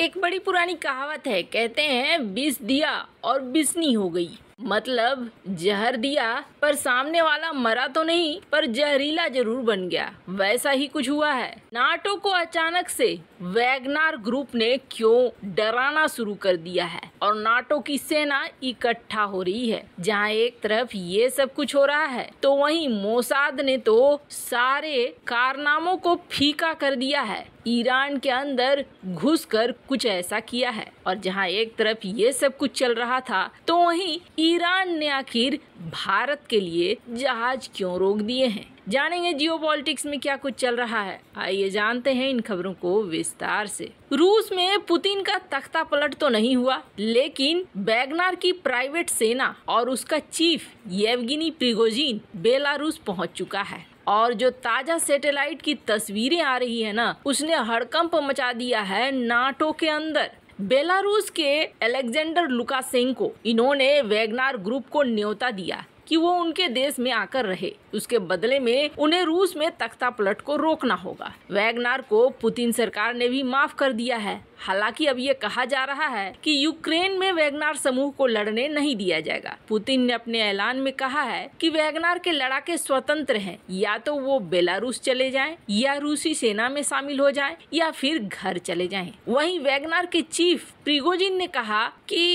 एक बड़ी पुरानी कहावत है कहते हैं बीस दिया और बिसनी हो गई मतलब जहर दिया पर सामने वाला मरा तो नहीं पर जहरीला जरूर बन गया वैसा ही कुछ हुआ है नाटो को अचानक से वैगनार ग्रुप ने क्यों डराना शुरू कर दिया है और नाटो की सेना इकट्ठा हो रही है जहां एक तरफ ये सब कुछ हो रहा है तो वहीं मोसाद ने तो सारे कारनामों को फीका कर दिया है ईरान के अंदर घुसकर कुछ ऐसा किया है और जहां एक तरफ ये सब कुछ चल रहा था तो वहीं ईरान ने आखिर भारत के लिए जहाज क्यों रोक दिए हैं जानेंगे पॉलिटिक्स में क्या कुछ चल रहा है आइए जानते हैं इन खबरों को विस्तार से रूस में पुतिन का तख्ता पलट तो नहीं हुआ लेकिन बैगनार की प्राइवेट सेना और उसका चीफ येवगिनी प्रिगोजिन बेलारूस पहुंच चुका है और जो ताजा सैटेलाइट की तस्वीरें आ रही है ना उसने हड़कंप मचा दिया है नाटो के अंदर बेलारूस के अलेक्जेंडर लुकासेंको इन्होंने वेगनार ग्रुप को न्योता दिया कि वो उनके देश में आकर रहे उसके बदले में उन्हें रूस में तख्ता पलट को रोकना होगा वैगनार को पुतिन सरकार ने भी माफ कर दिया है हालांकि अब ये कहा जा रहा है कि यूक्रेन में वैगनार समूह को लड़ने नहीं दिया जाएगा पुतिन ने अपने ऐलान में कहा है कि वैगनार के लड़ाके स्वतंत्र हैं या तो वो बेलारूस चले जाएं या रूसी सेना में शामिल हो जाएं या फिर घर चले जाएं वहीं वैगनार के चीफ प्रिगोजिन ने कहा कि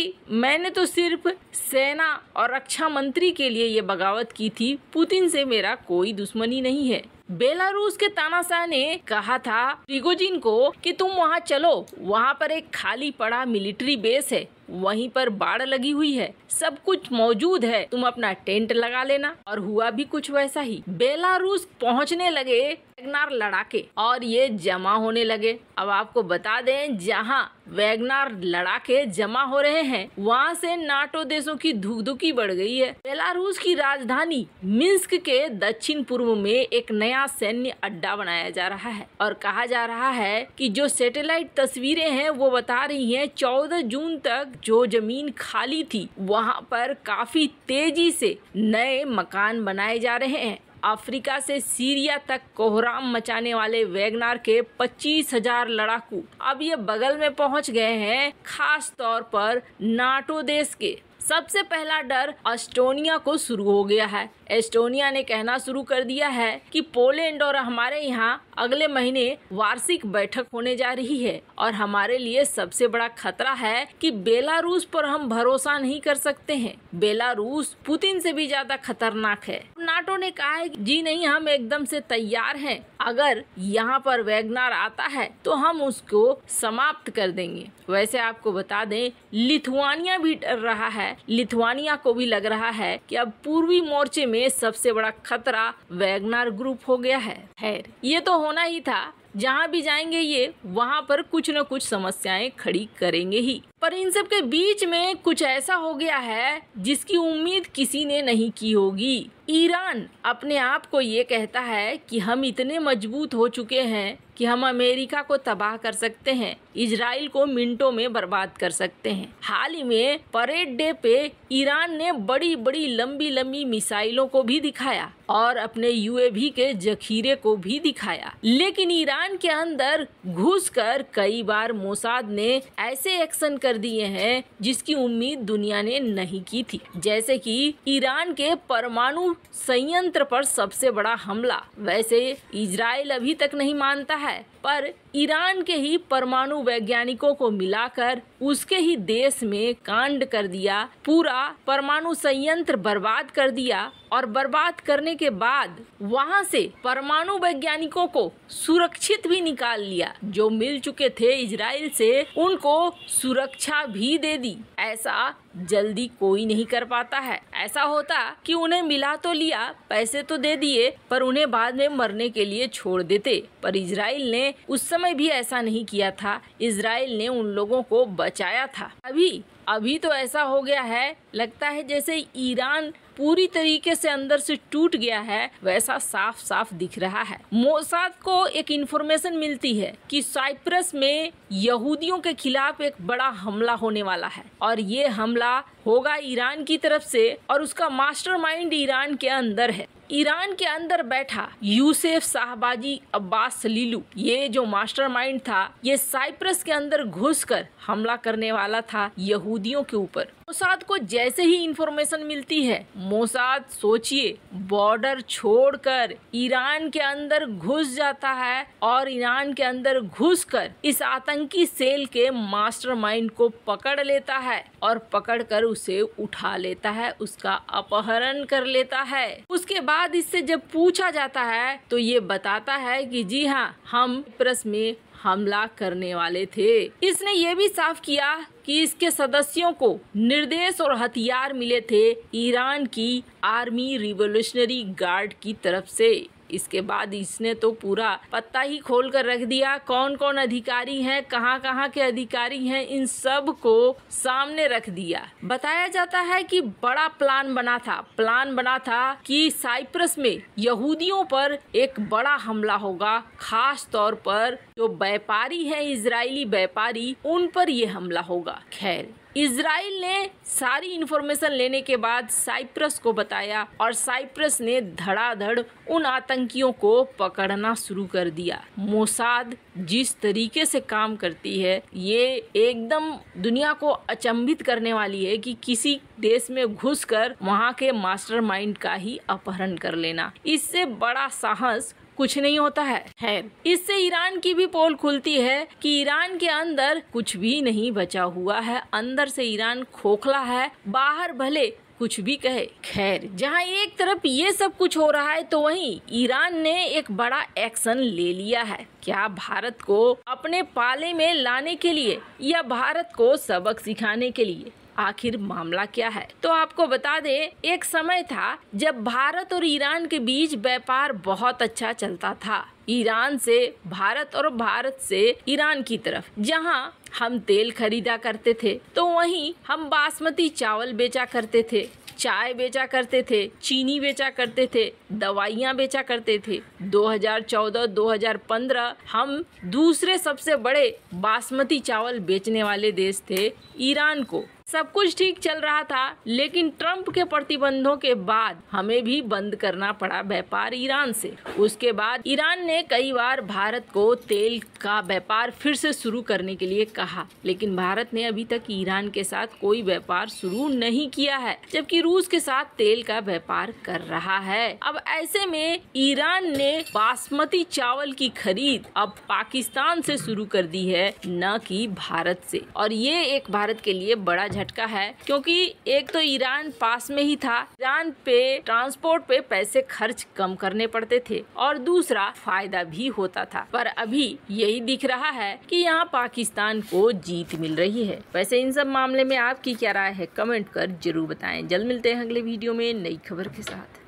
मैंने तो सिर्फ सेना और रक्षा मंत्री के लिए ये बगावत की थी पुतिन से मेरा कोई दुश्मनी नहीं है बेलारूस के तानाशाह ने कहा था प्रिगोजिन को कि तुम वहाँ चलो वहाँ पर एक खाली पड़ा मिलिट्री बेस है वहीं पर बाढ़ लगी हुई है सब कुछ मौजूद है तुम अपना टेंट लगा लेना और हुआ भी कुछ वैसा ही बेलारूस पहुंचने लगे वैगनार लड़ाके और ये जमा होने लगे अब आपको बता दें जहां वैगनार लड़ाके जमा हो रहे हैं वहां से नाटो देशों की धुकधुकी बढ़ गई है बेलारूस की राजधानी मिंस्क के दक्षिण पूर्व में एक नया सैन्य अड्डा बनाया जा रहा है और कहा जा रहा है कि जो सैटेलाइट तस्वीरें हैं वो बता रही हैं 14 जून तक जो जमीन खाली थी वहां पर काफी तेजी से नए मकान बनाए जा रहे हैं अफ्रीका से सीरिया तक कोहराम मचाने वाले वैगनार के पच्चीस हजार लड़ाकू अब ये बगल में पहुंच गए हैं खास तौर पर नाटो देश के सबसे पहला डर एस्टोनिया को शुरू हो गया है एस्टोनिया ने कहना शुरू कर दिया है कि पोलैंड और हमारे यहाँ अगले महीने वार्षिक बैठक होने जा रही है और हमारे लिए सबसे बड़ा खतरा है कि बेलारूस पर हम भरोसा नहीं कर सकते हैं बेलारूस पुतिन से भी ज्यादा खतरनाक है नाटो ने कहा है जी नहीं हम एकदम से तैयार हैं अगर यहाँ पर वैगनार आता है तो हम उसको समाप्त कर देंगे वैसे आपको बता दें लिथुआनिया भी डर रहा है लिथुआनिया को भी लग रहा है कि अब पूर्वी मोर्चे में सबसे बड़ा खतरा वैगनार ग्रुप हो गया है ये तो होना ही था जहाँ भी जाएंगे ये वहाँ पर कुछ न कुछ समस्याएं खड़ी करेंगे ही पर इन सब के बीच में कुछ ऐसा हो गया है जिसकी उम्मीद किसी ने नहीं की होगी ईरान अपने आप को ये कहता है कि हम इतने मजबूत हो चुके हैं कि हम अमेरिका को तबाह कर सकते हैं इसराइल को मिनटों में बर्बाद कर सकते हैं हाल ही में परेड डे पे ईरान ने बड़ी बड़ी लंबी लंबी मिसाइलों को भी दिखाया और अपने यूएवी के जखीरे को भी दिखाया लेकिन ईरान के अंदर घुसकर कई बार मोसाद ने ऐसे एक्शन कर कर दिए हैं जिसकी उम्मीद दुनिया ने नहीं की थी जैसे कि ईरान के परमाणु संयंत्र पर सबसे बड़ा हमला वैसे इजराइल अभी तक नहीं मानता है पर ईरान के ही परमाणु वैज्ञानिकों को मिलाकर उसके ही देश में कांड कर दिया पूरा परमाणु संयंत्र बर्बाद कर दिया और बर्बाद करने के बाद वहां से परमाणु वैज्ञानिकों को सुरक्षित भी निकाल लिया जो मिल चुके थे इसराइल से उनको सुरक्षा भी दे दी ऐसा जल्दी कोई नहीं कर पाता है ऐसा होता कि उन्हें मिला तो लिया पैसे तो दे दिए पर उन्हें बाद में मरने के लिए छोड़ देते पर इसराइल ने उस समय भी ऐसा नहीं किया था इसराइल ने उन लोगों को बचाया था अभी अभी तो ऐसा हो गया है लगता है जैसे ईरान पूरी तरीके से अंदर से टूट गया है वैसा साफ साफ दिख रहा है मोसाद को एक इंफॉर्मेशन मिलती है कि साइप्रस में यहूदियों के खिलाफ एक बड़ा हमला होने वाला है और ये हमला होगा ईरान की तरफ से और उसका मास्टरमाइंड ईरान के अंदर है ईरान के अंदर बैठा यूसेफ शाहबाजी अब्बास सलीलू ये जो मास्टरमाइंड था ये साइप्रस के अंदर घुसकर हमला करने वाला था यहूदियों के ऊपर मोसाद को जैसे ही इंफॉर्मेशन मिलती है मोसाद सोचिए बॉर्डर छोड़कर ईरान के अंदर घुस जाता है और ईरान के अंदर घुसकर इस आतंकी सेल के मास्टरमाइंड को पकड़ लेता है और पकड़कर उसे उठा लेता है उसका अपहरण कर लेता है उसके बाद इससे जब पूछा जाता है तो ये बताता है कि जी हाँ हम प्रेस में हमला करने वाले थे इसने ये भी साफ किया कि इसके सदस्यों को निर्देश और हथियार मिले थे ईरान की आर्मी रिवोल्यूशनरी गार्ड की तरफ से इसके बाद इसने तो पूरा पत्ता ही खोल कर रख दिया कौन कौन अधिकारी हैं कहाँ कहाँ के अधिकारी हैं इन सब को सामने रख दिया बताया जाता है कि बड़ा प्लान बना था प्लान बना था कि साइप्रस में यहूदियों पर एक बड़ा हमला होगा खास तौर पर जो व्यापारी है इसराइली व्यापारी उन पर यह हमला होगा खैर इसराइल ने सारी इन्फॉर्मेशन लेने के बाद साइप्रस को बताया और साइप्रस ने धड़ाधड़ उन आतंकियों को पकड़ना शुरू कर दिया मोसाद जिस तरीके से काम करती है ये एकदम दुनिया को अचंभित करने वाली है कि किसी देश में घुसकर वहाँ के मास्टरमाइंड का ही अपहरण कर लेना इससे बड़ा साहस कुछ नहीं होता है इससे ईरान की भी पोल खुलती है कि ईरान के अंदर कुछ भी नहीं बचा हुआ है अंदर से ईरान खोखला है बाहर भले कुछ भी कहे खैर जहां एक तरफ ये सब कुछ हो रहा है तो वहीं ईरान ने एक बड़ा एक्शन ले लिया है क्या भारत को अपने पाले में लाने के लिए या भारत को सबक सिखाने के लिए आखिर मामला क्या है तो आपको बता दें एक समय था जब भारत और ईरान के बीच व्यापार बहुत अच्छा चलता था ईरान से भारत और भारत से ईरान की तरफ जहां हम तेल खरीदा करते थे तो वहीं हम बासमती चावल बेचा करते थे चाय बेचा करते थे चीनी बेचा करते थे दवाइयाँ बेचा करते थे 2014-2015 हम दूसरे सबसे बड़े बासमती चावल बेचने वाले देश थे ईरान को सब कुछ ठीक चल रहा था लेकिन ट्रंप के प्रतिबंधों के बाद हमें भी बंद करना पड़ा व्यापार ईरान से उसके बाद ईरान ने कई बार भारत को तेल का व्यापार फिर से शुरू करने के लिए कहा लेकिन भारत ने अभी तक ईरान के साथ कोई व्यापार शुरू नहीं किया है जबकि रूस के साथ तेल का व्यापार कर रहा है अब ऐसे में ईरान ने बासमती चावल की खरीद अब पाकिस्तान से शुरू कर दी है न कि भारत से और ये एक भारत के लिए बड़ा झटका है क्योंकि एक तो ईरान पास में ही था ईरान पे ट्रांसपोर्ट पे पैसे खर्च कम करने पड़ते थे और दूसरा फायदा भी होता था पर अभी यही दिख रहा है कि यहाँ पाकिस्तान को जीत मिल रही है वैसे इन सब मामले में आपकी क्या राय है कमेंट कर जरूर बताएं जल्द मिलते हैं अगले वीडियो में नई खबर के साथ